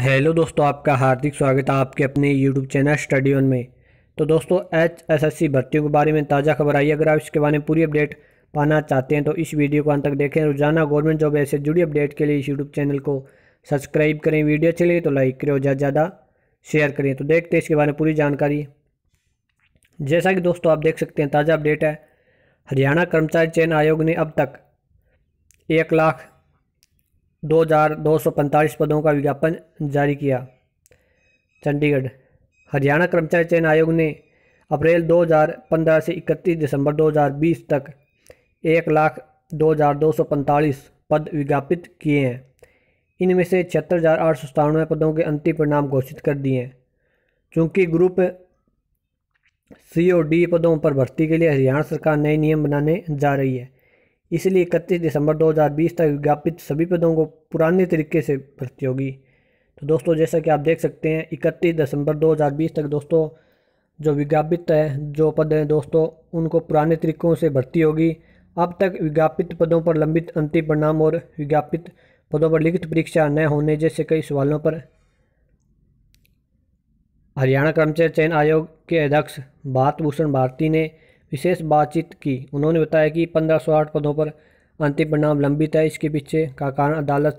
hello दोस्तों आपका हार्दिक स्वागत है आपके अपने यूट्यूब चैनल स्टडी वन में तो दोस्तों एच एस एस सी भर्तियों के बारे में ताज़ा खबर आई अगर आप इसके बारे में पूरी अपडेट पाना चाहते हैं तो इस वीडियो को अंत तक देखें रोजाना गवर्नमेंट जॉब ऐसे जुड़ी अपडेट के लिए इस यूट्यूब चैनल को सब्सक्राइब करें वीडियो अच्छी लगे तो लाइक करें और ज़्यादा ज़्यादा शेयर करें तो देखते हैं इसके बारे में पूरी जानकारी जैसा कि दोस्तों आप देख सकते हैं ताज़ा अपडेट है हरियाणा कर्मचारी चयन आयोग ने अब तक एक लाख दो हज़ार दो सौ पैंतालीस पदों का विज्ञापन जारी किया चंडीगढ़ हरियाणा कर्मचारी चयन आयोग ने अप्रैल 2015 से 31 दिसंबर 2020 तक एक लाख दो हज़ार दो सौ पैंतालीस पद विज्ञापित किए हैं इनमें से छिहत्तर हज़ार आठ सौ पदों के अंतिम परिणाम घोषित कर दिए हैं चूँकि ग्रुप सी और डी पदों पर भर्ती के लिए हरियाणा सरकार नए नियम बनाने जा रही है इसलिए इकतीस दिसंबर 2020 तक विज्ञापित सभी पदों को पुराने तरीके से भर्ती होगी तो दोस्तों जैसा कि आप देख सकते हैं इकतीस दिसंबर 2020 तक दोस्तों जो विज्ञापित है जो पद हैं दोस्तों उनको पुराने तरीक़ों से भर्ती होगी अब तक विज्ञापित पदों पर लंबित अंतिम परिणाम और विज्ञापित पदों पर लिखित परीक्षा न होने जैसे कई सवालों पर हरियाणा कर्मचारी चयन आयोग के अध्यक्ष भारत भूषण भारती ने विशेष बातचीत की उन्होंने बताया कि पंद्रह पदों पर अंतिम परिणाम लंबित है इसके पीछे का कारण अदालत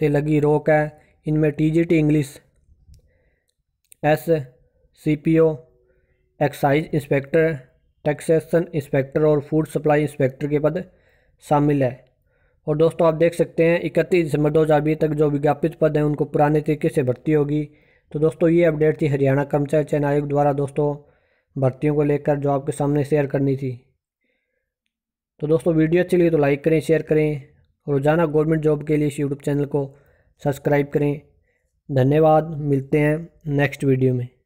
से लगी रोक है इनमें TGT English S CPO excise inspector taxation inspector और फूड सप्लाई इंस्पेक्टर के पद शामिल है और दोस्तों आप देख सकते हैं इकतीस दिसंबर दो हज़ार बीस तक जो विज्ञापित पद हैं उनको पुराने तरीके से भर्ती होगी तो दोस्तों ये अपडेट थी हरियाणा कर्मचारी चयन आयोग द्वारा दोस्तों भर्तियों को लेकर जो आपके सामने शेयर करनी थी तो दोस्तों वीडियो अच्छी लगी तो लाइक करें शेयर करें रोज़ाना गवर्नमेंट जॉब के लिए इस यूट्यूब चैनल को सब्सक्राइब करें धन्यवाद मिलते हैं नेक्स्ट वीडियो में